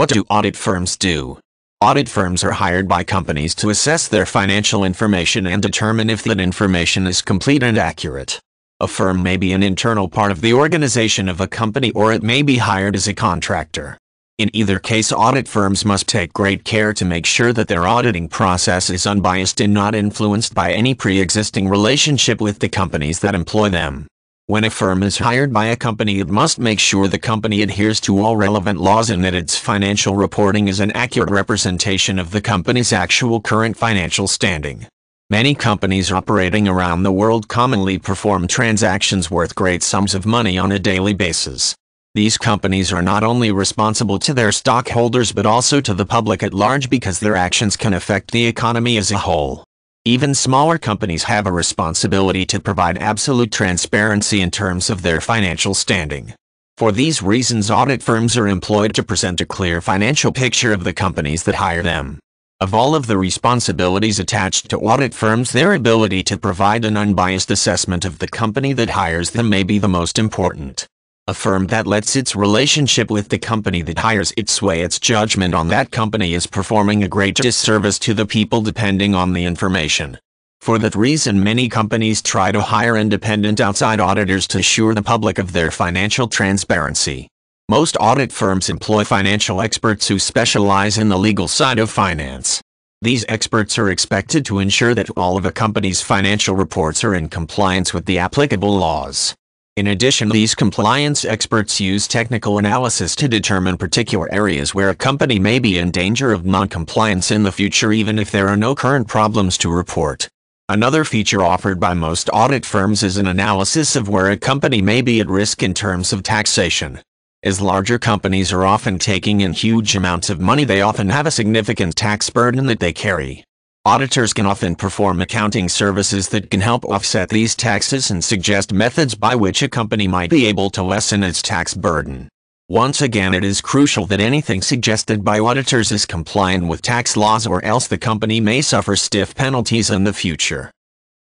What do audit firms do? Audit firms are hired by companies to assess their financial information and determine if that information is complete and accurate. A firm may be an internal part of the organization of a company or it may be hired as a contractor. In either case, audit firms must take great care to make sure that their auditing process is unbiased and not influenced by any pre existing relationship with the companies that employ them. When a firm is hired by a company it must make sure the company adheres to all relevant laws and that its financial reporting is an accurate representation of the company's actual current financial standing. Many companies operating around the world commonly perform transactions worth great sums of money on a daily basis. These companies are not only responsible to their stockholders but also to the public at large because their actions can affect the economy as a whole. Even smaller companies have a responsibility to provide absolute transparency in terms of their financial standing. For these reasons audit firms are employed to present a clear financial picture of the companies that hire them. Of all of the responsibilities attached to audit firms their ability to provide an unbiased assessment of the company that hires them may be the most important. A firm that lets its relationship with the company that hires it sway its judgment on that company is performing a great disservice to the people depending on the information. For that reason many companies try to hire independent outside auditors to assure the public of their financial transparency. Most audit firms employ financial experts who specialize in the legal side of finance. These experts are expected to ensure that all of a company's financial reports are in compliance with the applicable laws. In addition, these compliance experts use technical analysis to determine particular areas where a company may be in danger of noncompliance in the future even if there are no current problems to report. Another feature offered by most audit firms is an analysis of where a company may be at risk in terms of taxation. As larger companies are often taking in huge amounts of money, they often have a significant tax burden that they carry. Auditors can often perform accounting services that can help offset these taxes and suggest methods by which a company might be able to lessen its tax burden. Once again it is crucial that anything suggested by auditors is compliant with tax laws or else the company may suffer stiff penalties in the future.